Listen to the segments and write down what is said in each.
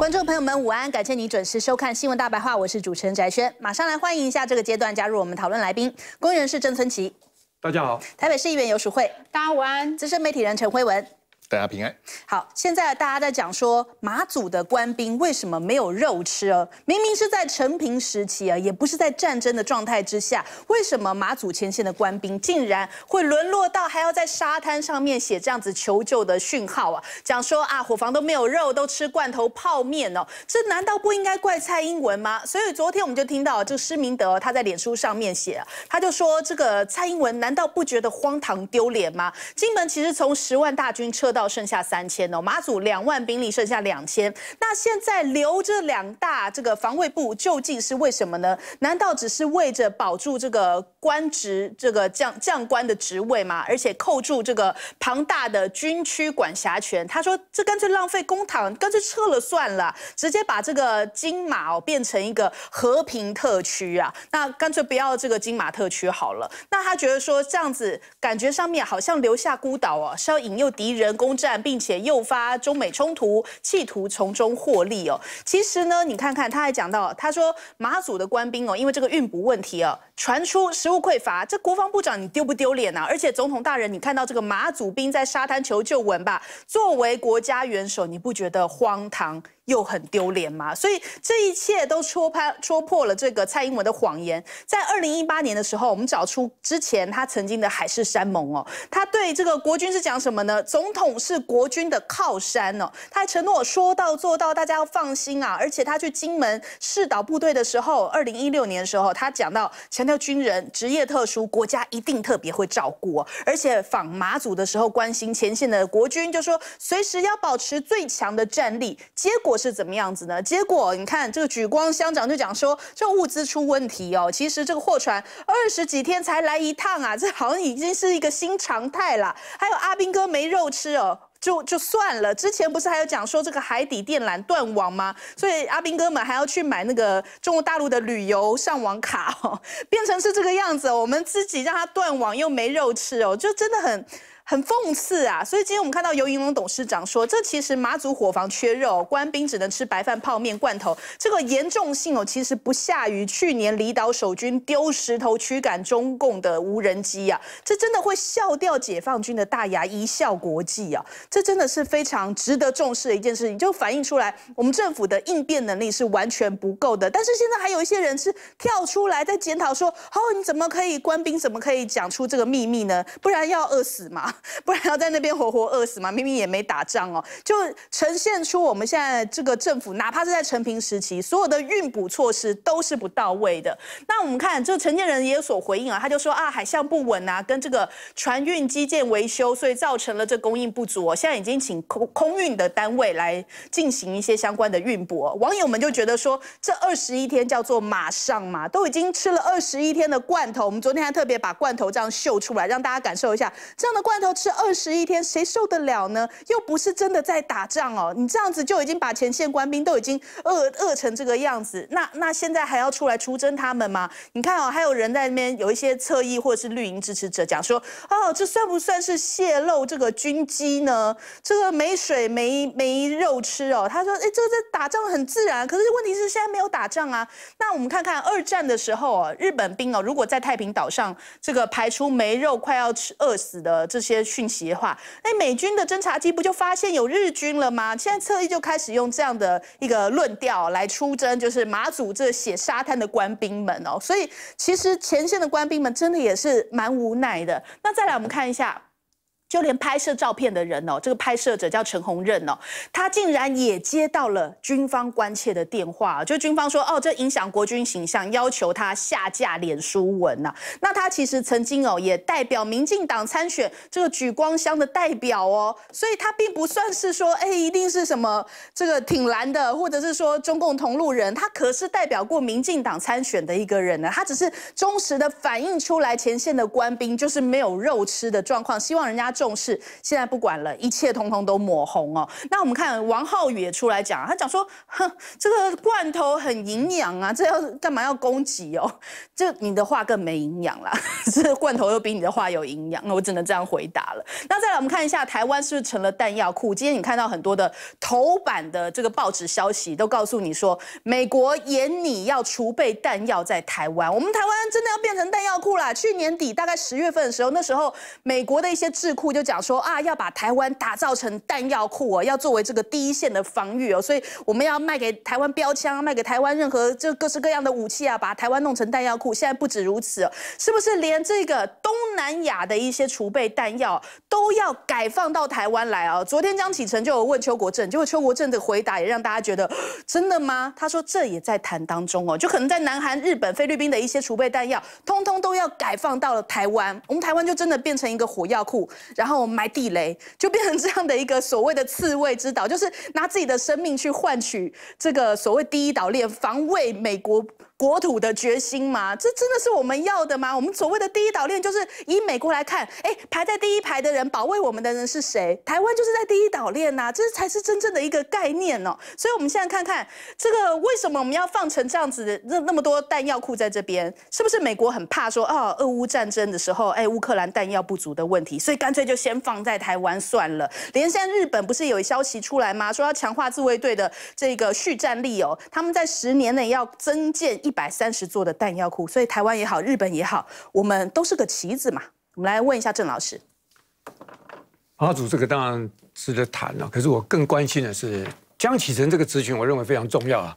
观众朋友们，午安！感谢你准时收看《新闻大白话》，我是主持人翟轩。马上来欢迎一下这个阶段加入我们讨论来宾：公人是郑村奇，大家好；台北市议员游淑慧，大家午安；资深媒体人陈辉文。大家平安。好，现在大家在讲说马祖的官兵为什么没有肉吃啊？明明是在成平时期啊，也不是在战争的状态之下，为什么马祖前线的官兵竟然会沦落到还要在沙滩上面写这样子求救的讯号啊？讲说啊，伙房都没有肉，都吃罐头泡面哦。这难道不应该怪蔡英文吗？所以昨天我们就听到，就施明德他在脸书上面写，他就说这个蔡英文难道不觉得荒唐丢脸吗？金门其实从十万大军撤到要剩下三千哦，马祖两万兵力剩下两千，那现在留这两大这个防卫部究竟是为什么呢？难道只是为着保住这个官职、这个将将官的职位吗？而且扣住这个庞大的军区管辖权？他说，这干脆浪费公帑，干脆撤了算了，直接把这个金马哦变成一个和平特区啊！那干脆不要这个金马特区好了。那他觉得说这样子，感觉上面好像留下孤岛哦，是要引诱敌人攻。战，并且诱发中美冲突，企图从中获利哦。其实呢，你看看，他还讲到，他说马祖的官兵哦，因为这个运补问题啊，传出食物匮乏，这国防部长你丢不丢脸啊？而且总统大人，你看到这个马祖兵在沙滩求救文吧？作为国家元首，你不觉得荒唐？又很丢脸吗？所以这一切都戳拍戳破了这个蔡英文的谎言。在二零一八年的时候，我们找出之前他曾经的海誓山盟哦，他对这个国军是讲什么呢？总统是国军的靠山哦，他还承诺说到做到，大家要放心啊。而且他去金门试导部队的时候，二零一六年的时候，他讲到强调军人职业特殊，国家一定特别会照顾。而且访马祖的时候，关心前线的国军，就说随时要保持最强的战力。结果。是怎么样子呢？结果你看，这个举光乡长就讲说，这物资出问题哦。其实这个货船二十几天才来一趟啊，这好像已经是一个新常态了。还有阿兵哥没肉吃哦，就就算了。之前不是还有讲说这个海底电缆断网吗？所以阿兵哥们还要去买那个中国大陆的旅游上网卡哦，变成是这个样子。我们自己让他断网又没肉吃哦，就真的很。很讽刺啊！所以今天我们看到游银龙董事长说，这其实马祖火房缺肉，官兵只能吃白饭、泡面、罐头。这个严重性哦，其实不下于去年离岛守军丢石头驱赶中共的无人机呀。这真的会笑掉解放军的大牙，一笑国际啊！这真的是非常值得重视的一件事情，就反映出来我们政府的应变能力是完全不够的。但是现在还有一些人是跳出来在检讨说：，哦，你怎么可以官兵怎么可以讲出这个秘密呢？不然要饿死嘛？不然要在那边活活饿死吗？明明也没打仗哦，就呈现出我们现在这个政府，哪怕是在陈平时期，所有的运补措施都是不到位的。那我们看这承建人也有所回应啊，他就说啊，海象不稳啊，跟这个船运基建维修，所以造成了这供应不足。现在已经请空空运的单位来进行一些相关的运补。网友们就觉得说，这二十一天叫做马上嘛，都已经吃了二十一天的罐头。我们昨天还特别把罐头这样秀出来，让大家感受一下这样的罐。都吃二十一天，谁受得了呢？又不是真的在打仗哦。你这样子就已经把前线官兵都已经饿饿成这个样子，那那现在还要出来出征他们吗？你看哦，还有人在那边有一些侧翼或者是绿营支持者讲说，哦，这算不算是泄露这个军机呢？这个没水没没肉吃哦。他说，哎，这个在打仗很自然，可是问题是现在没有打仗啊。那我们看看二战的时候哦，日本兵哦，如果在太平岛上这个排出没肉快要吃饿死的这些。些讯息的话，哎，美军的侦察机不就发现有日军了吗？现在侧翼就开始用这样的一个论调来出征，就是马祖这写沙滩的官兵们哦，所以其实前线的官兵们真的也是蛮无奈的。那再来，我们看一下。就连拍摄照片的人哦，这个拍摄者叫陈红任哦，他竟然也接到了军方关切的电话，就军方说哦，这影响国军形象，要求他下架脸书文呐。那他其实曾经哦，也代表民进党参选这个举光乡的代表哦，所以他并不算是说哎，一定是什么这个挺蓝的，或者是说中共同路人，他可是代表过民进党参选的一个人呢。他只是忠实的反映出来前线的官兵就是没有肉吃的状况，希望人家。重视现在不管了，一切通通都抹红哦。那我们看王浩宇也出来讲，他讲说，哼，这个罐头很营养啊，这要干嘛要攻击哦？这你的话更没营养啦，这罐头又比你的话有营养，那我只能这样回答了。那再来我们看一下，台湾是不是成了弹药库？今天你看到很多的头版的这个报纸消息，都告诉你说，美国严你要储备弹药在台湾，我们台湾真的要变成弹药库啦。去年底大概十月份的时候，那时候美国的一些智库。就讲说啊，要把台湾打造成弹药库哦，要作为这个第一线的防御哦，所以我们要卖给台湾标枪，卖给台湾任何这各式各样的武器啊，把台湾弄成弹药库。现在不止如此，是不是连这个东南亚的一些储备弹药都要改放到台湾来啊？昨天张启成就有问邱国正，结果邱国正的回答也让大家觉得真的吗？他说这也在谈当中哦，就可能在南韩、日本、菲律宾的一些储备弹药，通通都要改放到了台湾，我们台湾就真的变成一个火药库。然后埋地雷，就变成这样的一个所谓的刺猬之岛，就是拿自己的生命去换取这个所谓第一岛链防卫美国。国土的决心嘛，这真的是我们要的吗？我们所谓的第一岛链就是以美国来看，哎，排在第一排的人保卫我们的人是谁？台湾就是在第一岛链呐，这才是真正的一个概念哦。所以我们现在看看这个，为什么我们要放成这样子？那那么多弹药库在这边，是不是美国很怕说，哦，俄乌战争的时候，哎，乌克兰弹药不足的问题，所以干脆就先放在台湾算了。连现在日本不是有消息出来吗？说要强化自卫队的这个蓄战力哦，他们在十年内要增建一。一百三十座的弹药库，所以台湾也好，日本也好，我们都是个棋子嘛。我们来问一下郑老师，阿祖这个当然值得谈了。可是我更关心的是江启臣这个咨询，我认为非常重要啊。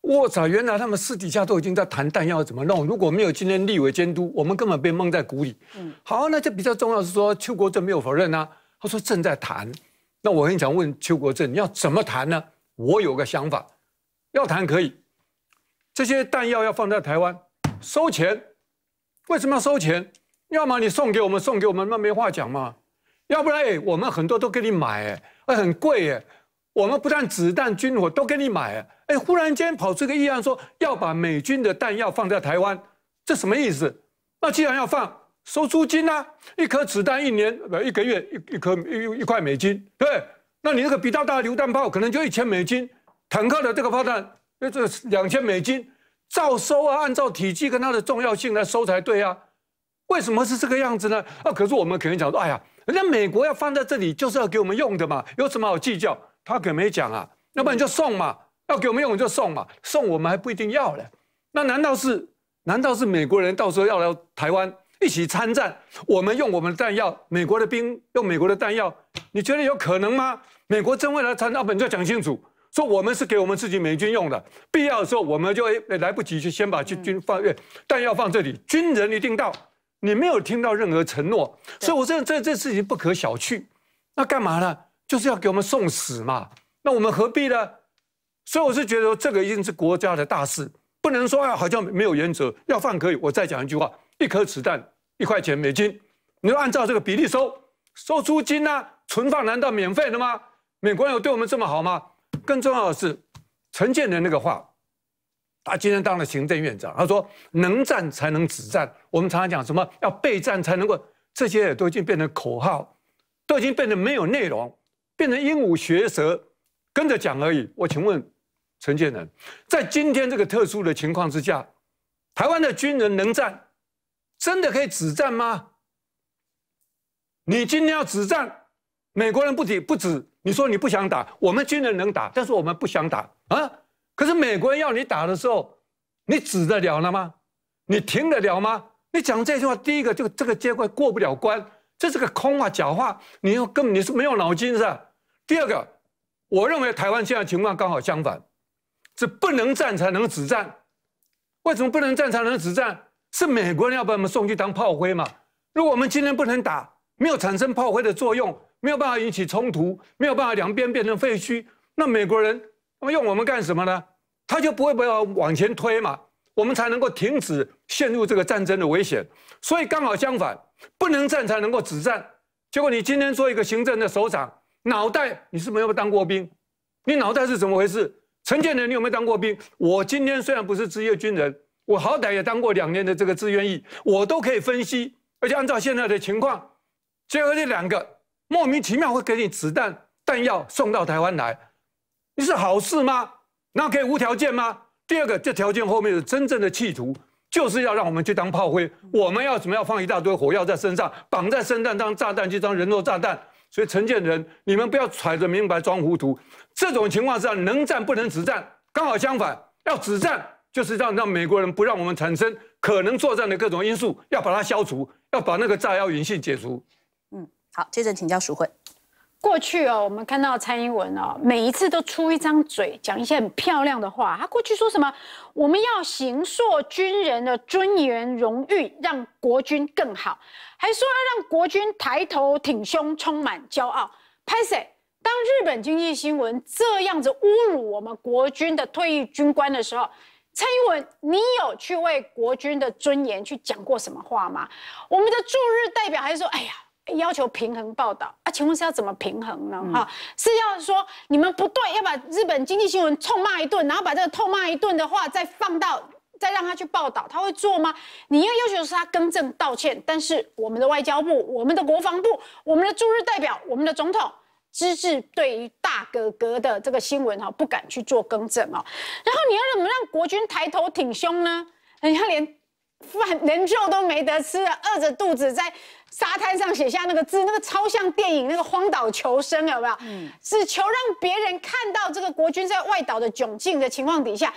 我操，原来他们私底下都已经在谈弹药怎么弄。如果没有今天立委监督，我们根本被蒙在鼓里。嗯，好，那就比较重要是说邱国正没有否认啊，他说正在谈。那我很想问邱国正，你要怎么谈呢？我有个想法，要谈可以。这些弹药要放在台湾，收钱，为什么要收钱？要么你送给我们，送给我们那没话讲嘛。要不然哎，我们很多都给你买哎，哎很贵哎。我们不但子弹、军火都给你买哎。哎，忽然间跑出个议案说要把美军的弹药放在台湾，这什么意思？那既然要放，收租金啊，一颗子弹一年不一个月一一颗一一块美金，对？那你那个比较大的榴弹炮可能就一千美金，坦克的这个炮弹。那这两千美金照收啊，按照体积跟它的重要性来收才对啊，为什么是这个样子呢？啊，可是我们肯定讲说，哎呀，人家美国要放在这里就是要给我们用的嘛，有什么好计较？他可没讲啊，要不然就送嘛，要给我们用就送嘛，送我们还不一定要嘞。那难道是难道是美国人到时候要来台湾一起参战，我们用我们的弹药，美国的兵用美国的弹药，你觉得有可能吗？美国真会来参战，本就讲清楚。说我们是给我们自己美军用的，必要的时候我们就哎来不及就先把军放，弹药放这里，军人一定到。你没有听到任何承诺，所以，我这这这事情不可小觑。那干嘛呢？就是要给我们送死嘛。那我们何必呢？所以我是觉得这个一定是国家的大事，不能说啊好像没有原则。要放可以，我再讲一句话：一颗子弹一块钱美金，你按照这个比例收收租金啊？存放难道免费的吗？美国有对我们这么好吗？更重要的是，陈建仁那个话，他今天当了行政院长，他说能战才能止战。我们常常讲什么要备战才能够，这些都已经变成口号，都已经变成没有内容，变成鹦鹉学舌，跟着讲而已。我请问陈建仁，在今天这个特殊的情况之下，台湾的军人能战，真的可以止战吗？你今天要止战，美国人不止不止。你说你不想打，我们军人能打，但是我们不想打啊。可是美国人要你打的时候，你止得了了吗？你停得了吗？你讲这句话，第一个就这个结果过不了关，这是个空话假话。你又根本你是没有脑筋是吧？第二个，我认为台湾现在情况刚好相反，是不能战才能止战。为什么不能战才能止战？是美国人要把我们送去当炮灰嘛？如果我们今天不能打，没有产生炮灰的作用。没有办法引起冲突，没有办法两边变成废墟，那美国人那么用我们干什么呢？他就不会不要往前推嘛，我们才能够停止陷入这个战争的危险。所以刚好相反，不能战才能够止战。结果你今天做一个行政的首长，脑袋你是没有当过兵，你脑袋是怎么回事？陈建仁，你有没有当过兵？我今天虽然不是职业军人，我好歹也当过两年的这个志愿役，我都可以分析。而且按照现在的情况，结合这两个。莫名其妙会给你子弹弹药送到台湾来，你是好事吗？那可以无条件吗？第二个，这条件后面的真正的企图，就是要让我们去当炮灰。我们要怎么样放一大堆火药在身上，绑在身上当炸弹，就当人肉炸弹。所以陈建人，你们不要揣着明白装糊涂。这种情况下，能战不能止战，刚好相反，要止战就是让让美国人不让我们产生可能作战的各种因素，要把它消除，要把那个炸药引信解除。好，接着请教淑慧。过去哦，我们看到蔡英文哦，每一次都出一张嘴，讲一些很漂亮的话。他过去说什么？我们要行塑军人的尊严、荣誉，让国军更好，还说要让国军抬头挺胸，充满骄傲。p a 当日本经济新闻这样子侮辱我们国军的退役军官的时候，蔡英文，你有去为国军的尊严去讲过什么话吗？我们的驻日代表还是说，哎呀。要求平衡报道啊？请问是要怎么平衡呢？哈，是要说你们不对，要把日本经济新闻痛骂一顿，然后把这个痛骂一顿的话再放到，再让他去报道，他会做吗？你要要求是他更正道歉，但是我们的外交部、我们的国防部、我们的驻日代表、我们的总统，资质对于大哥哥的这个新闻哈，不敢去做更正哦。然后你要怎么让国军抬头挺胸呢？人家连饭连肉都没得吃啊，饿着肚子在。沙滩上写下那个字，那个超像电影那个荒岛求生，有没有？只求让别人看到这个国军在外岛的窘境的情况底下，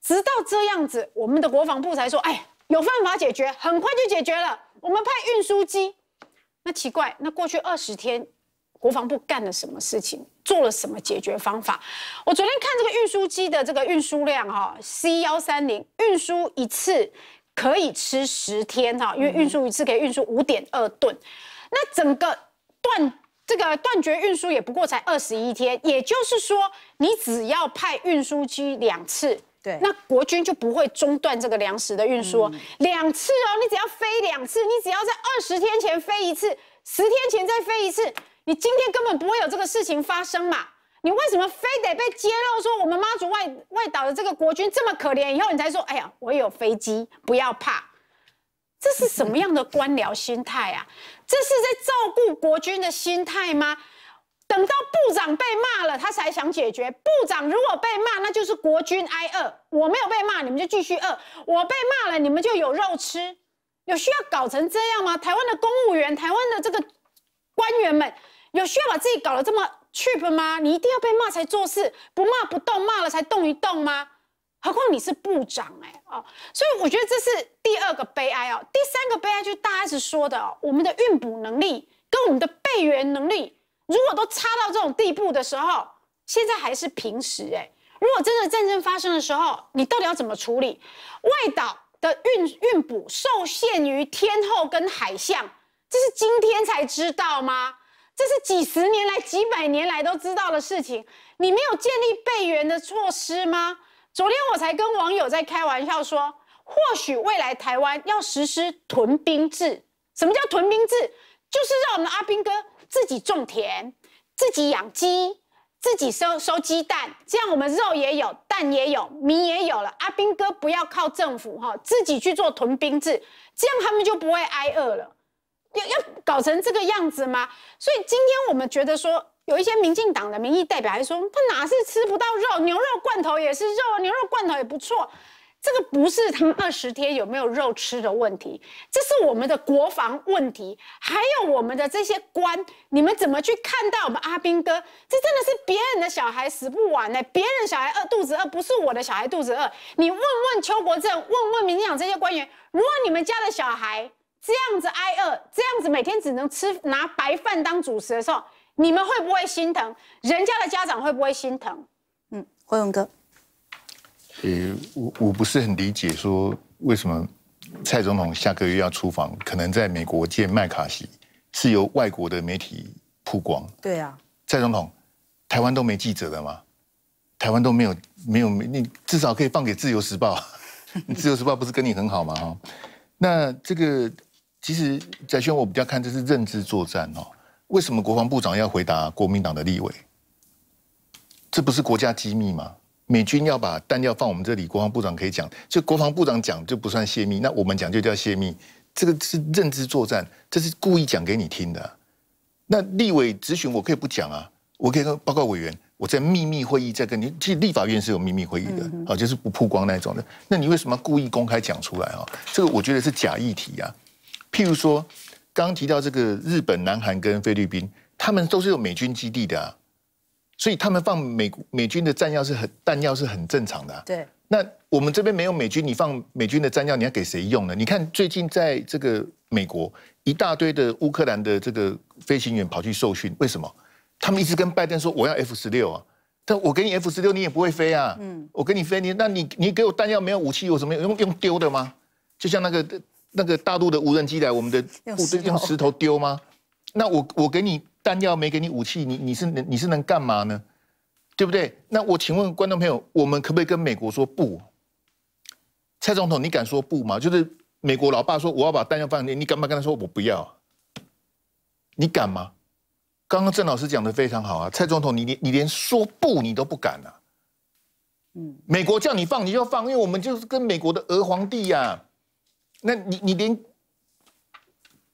直到这样子，我们的国防部才说，哎，有办法解决，很快就解决了。我们派运输机，那奇怪，那过去二十天，国防部干了什么事情，做了什么解决方法？我昨天看这个运输机的这个运输量，哈，C 幺三零运输一次。可以吃十天哈，因为运输一次可以运输五点二吨，那整个断这个断绝运输也不过才二十一天，也就是说，你只要派运输机两次，对，那国军就不会中断这个粮食的运输两次哦，你只要飞两次，你只要在二十天前飞一次，十天前再飞一次，你今天根本不会有这个事情发生嘛。你为什么非得被揭露说我们妈祖外外岛的这个国军这么可怜以后你才说哎呀我有飞机不要怕，这是什么样的官僚心态啊？这是在照顾国军的心态吗？等到部长被骂了，他才想解决。部长如果被骂，那就是国军挨饿。我没有被骂，你们就继续饿；我被骂了，你们就有肉吃。有需要搞成这样吗？台湾的公务员，台湾的这个官员们。有需要把自己搞得这么 cheap 吗？你一定要被骂才做事，不骂不动，骂了才动一动吗？何况你是部长哎哦，所以我觉得这是第二个悲哀哦。第三个悲哀就是大家一直说的哦，我们的运补能力跟我们的备援能力，如果都差到这种地步的时候，现在还是平时哎。如果真的战争发生的时候，你到底要怎么处理？外岛的运运补受限于天后跟海象，这是今天才知道吗？这是几十年来、几百年来都知道的事情。你没有建立备援的措施吗？昨天我才跟网友在开玩笑说，或许未来台湾要实施屯兵制。什么叫屯兵制？就是让我们阿兵哥自己种田、自己养鸡、自己收收鸡蛋，这样我们肉也有、蛋也有、米也有了。阿兵哥不要靠政府哈，自己去做屯兵制，这样他们就不会挨饿了。要要搞成这个样子吗？所以今天我们觉得说，有一些民进党的民意代表还说，他哪是吃不到肉，牛肉罐头也是肉，牛肉罐头也不错。这个不是他们二十天有没有肉吃的问题，这是我们的国防问题，还有我们的这些官，你们怎么去看待我们阿兵哥？这真的是别人的小孩死不完呢，别人小孩饿肚子饿，不是我的小孩肚子饿。你问问邱国正，问问民进党这些官员，如果你们家的小孩。这样子挨饿，这样子每天只能吃拿白饭当主食的时候，你们会不会心疼？人家的家长会不会心疼？嗯，辉勇哥，呃，我我不是很理解，说为什么蔡总统下个月要出访，可能在美国见麦卡锡，是由外国的媒体曝光？对啊，蔡总统，台湾都没记者的吗？台湾都没有没有没，你至少可以放给自由时报，你自由时报不是跟你很好吗？哈，那这个。其实，翟轩，我比较看这是认知作战哦。为什么国防部长要回答国民党的立委？这不是国家机密吗？美军要把弹药放我们这里，国防部长可以讲，就国防部长讲就不算泄密，那我们讲就叫泄密。这个是认知作战，这是故意讲给你听的。那立委咨询，我可以不讲啊，我可以跟报告委员，我在秘密会议在跟你。其实立法院是有秘密会议的，好，就是不曝光那种的。那你为什么故意公开讲出来啊？这个我觉得是假议题啊。譬如说，刚刚提到这个日本、南韩跟菲律宾，他们都是有美军基地的啊，所以他们放美美军的弹药是很弹药是很正常的。对，那我们这边没有美军，你放美军的弹药，你要给谁用呢？你看最近在这个美国，一大堆的乌克兰的这个飞行员跑去受训，为什么？他们一直跟拜登说我要 F 十六啊，但我给你 F 十六，你也不会飞啊。嗯，我给你飞，你那你你给我弹药没有武器有什么用用丢的吗？就像那个。那个大陆的无人机来，我们的部队用石头丢吗？那我我给你弹药，没给你武器，你你是能你是能干嘛呢？对不对？那我请问观众朋友，我们可不可以跟美国说不？蔡总统，你敢说不吗？就是美国老爸说我要把弹药放你，你敢不敢跟他说我不要？你敢吗？刚刚郑老师讲的非常好啊，蔡总统，你连你连说不你都不敢啊？嗯，美国叫你放你就放，因为我们就是跟美国的俄皇帝呀。那你你连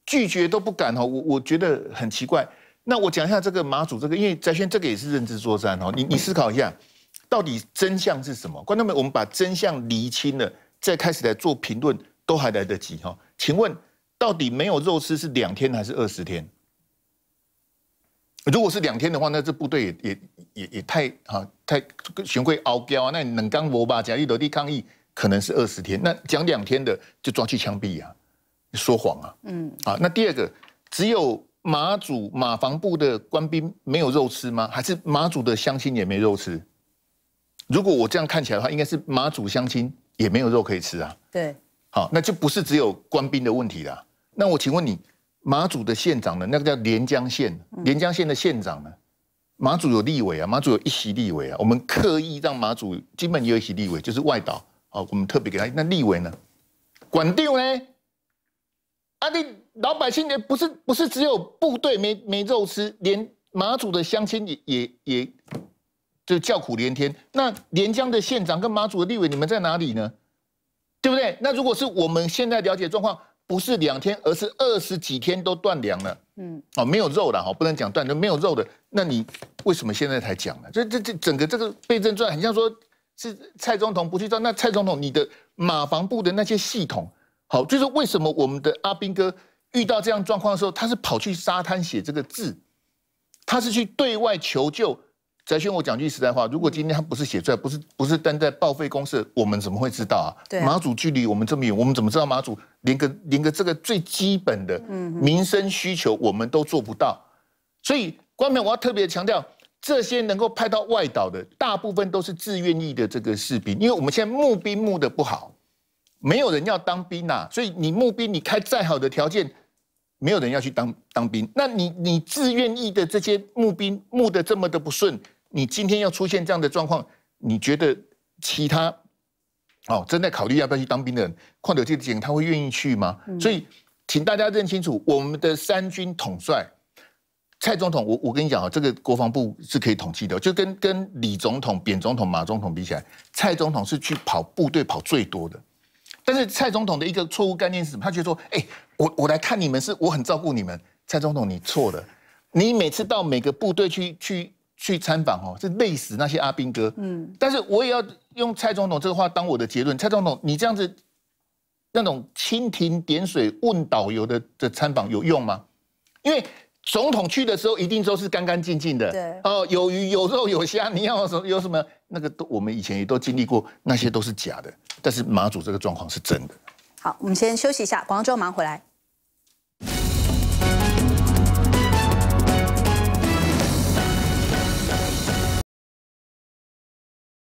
拒绝都不敢哦，我我觉得很奇怪。那我讲一下这个马祖这个，因为翟轩这个也是认知作战哦。你你思考一下，到底真相是什么？观众们，我们把真相厘清了，再开始来做评论都还来得及哦。请问，到底没有肉吃是两天还是二十天？如果是两天的话，那这部队也也也也太哈太玄贵熬标啊！那你冷刚我吧，假意斗地抗议。可能是二十天，那讲两天的就抓去枪毙啊？说谎啊？嗯啊。那第二个，只有马祖马房部的官兵没有肉吃吗？还是马祖的乡亲也没肉吃？如果我这样看起来的话，应该是马祖乡亲也没有肉可以吃啊。对，好，那就不是只有官兵的问题啦。那我请问你，马祖的县长呢？那个叫连江县，连江县的县长呢？马祖有立委啊，马祖有一席立委啊。我们刻意让马祖，基本也有一席立委，就是外岛。哦，我们特别给他。那立委呢？管定呢？啊，你老百姓的不是不是只有部队没没肉吃，连马祖的乡亲也也也就叫苦连天。那连江的县长跟马祖的立委，你们在哪里呢？对不对？那如果是我们现在了解状况，不是两天，而是二十几天都断粮了。嗯，哦，没有肉了，哈，不能讲断就没有肉的。那你为什么现在才讲呢？这这这整个这个被针传，很像说。是蔡总统不去做，那蔡总统你的马房部的那些系统，好，就是为什么我们的阿兵哥遇到这样状况的时候，他是跑去沙滩写这个字，他是去对外求救。翟轩，我讲句实在话，如果今天他不是写出来，不是不是登在报废公司，我们怎么会知道啊？对，马祖距离我们这么远，我们怎么知道马祖连个连个这个最基本的民生需求我们都做不到？所以，官民我要特别强调。这些能够派到外岛的，大部分都是自愿意的这个士兵，因为我们现在募兵募的不好，没有人要当兵呐，所以你募兵你开再好的条件，没有人要去当当兵。那你你自愿意的这些募兵募的这么的不顺，你今天要出现这样的状况，你觉得其他哦正在考虑要不要去当兵的人，况且这个事他会愿意去吗？所以请大家认清楚，我们的三军统帅。蔡总统，我我跟你讲啊，这个国防部是可以统计的，就跟跟李总统、扁总统、马总统比起来，蔡总统是去跑部队跑最多的。但是蔡总统的一个错误概念是什么？他觉得说，哎，我我来看你们，是我很照顾你们。蔡总统，你错了，你每次到每个部队去去去参访哦，是累死那些阿兵哥。嗯。但是我也要用蔡总统这个话当我的结论。蔡总统，你这样子那种蜻蜓点水问导游的的参访有用吗？因为。总统去的时候，一定都是干干净净的。对，哦，有鱼有肉有虾，你要什么有什么那个都，我们以前也都经历过，那些都是假的。但是马祖这个状况是真的。好，我们先休息一下，广州忙回来。